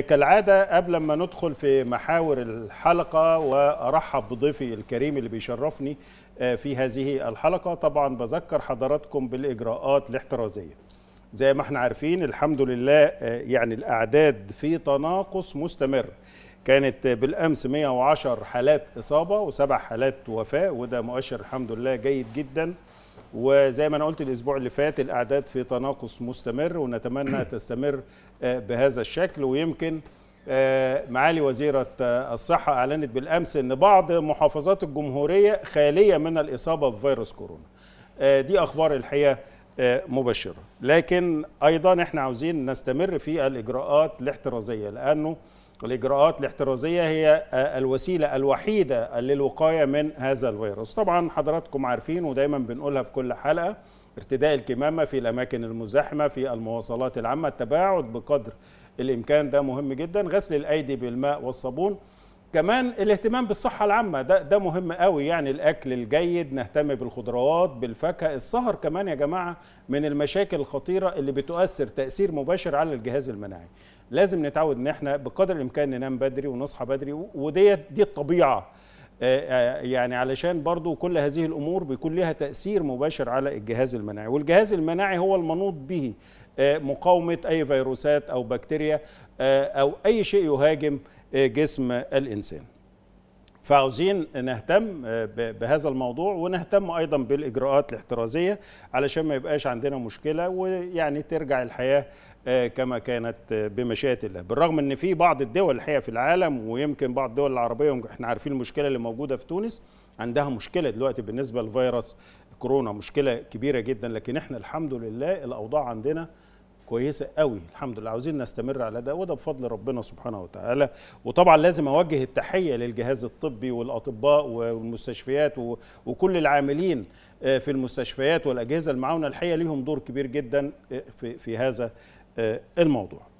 كالعادة قبل ما ندخل في محاور الحلقة وأرحب بضيفي الكريم اللي بيشرفني آه، في هذه الحلقة طبعا بذكر حضراتكم بالإجراءات الاحترازية زي ما احنا عارفين الحمد لله آه، يعني الأعداد في تناقص مستمر كانت بالامس 110 حالات اصابه وسبع حالات وفاه وده مؤشر الحمد لله جيد جدا وزي ما انا قلت الاسبوع اللي فات الاعداد في تناقص مستمر ونتمنى تستمر آه، بهذا الشكل ويمكن آه، معالي وزيرة آه، الصحة أعلنت بالأمس أن بعض محافظات الجمهورية خالية من الإصابة بفيروس كورونا دي أخبار الحقيقة مباشره لكن ايضا احنا عاوزين نستمر في الاجراءات الاحترازيه لانه الاجراءات الاحترازيه هي الوسيله الوحيده للوقايه من هذا الفيروس طبعا حضراتكم عارفين ودايما بنقولها في كل حلقه ارتداء الكمامه في الاماكن المزاحمه في المواصلات العامه التباعد بقدر الامكان ده مهم جدا غسل الايدي بالماء والصابون كمان الاهتمام بالصحة العامة ده ده مهم قوي يعني الأكل الجيد نهتم بالخضروات بالفاكهة السهر كمان يا جماعة من المشاكل الخطيرة اللي بتؤثر تأثير مباشر على الجهاز المناعي لازم نتعود إن احنا بقدر الإمكان ننام بدري ونصحى بدري وديت دي الطبيعة يعني علشان برضو كل هذه الأمور بيكون لها تأثير مباشر على الجهاز المناعي والجهاز المناعي هو المنوط به مقاومة أي فيروسات أو بكتيريا أو أي شيء يهاجم جسم الإنسان فعاوزين نهتم آه، بهذا الموضوع ونهتم ايضا بالاجراءات الاحترازيه علشان ما يبقاش عندنا مشكله ويعني ترجع الحياه آه، كما كانت آه، بمشيئه الله بالرغم ان في بعض الدول الحقيقه في العالم ويمكن بعض الدول العربيه احنا عارفين المشكله اللي موجوده في تونس عندها مشكله دلوقتي بالنسبه لفيروس كورونا مشكله كبيره جدا لكن احنا الحمد لله الاوضاع عندنا كويسه قوي الحمد لله عاوزين نستمر على ده وده بفضل ربنا سبحانه وتعالى وطبعا لازم اوجه التحيه للجهاز الطبي والاطباء والمستشفيات وكل العاملين آه، في المستشفيات والاجهزه المعاونه الحقيقه ليهم دور كبير جدا آه، في هذا آه، الموضوع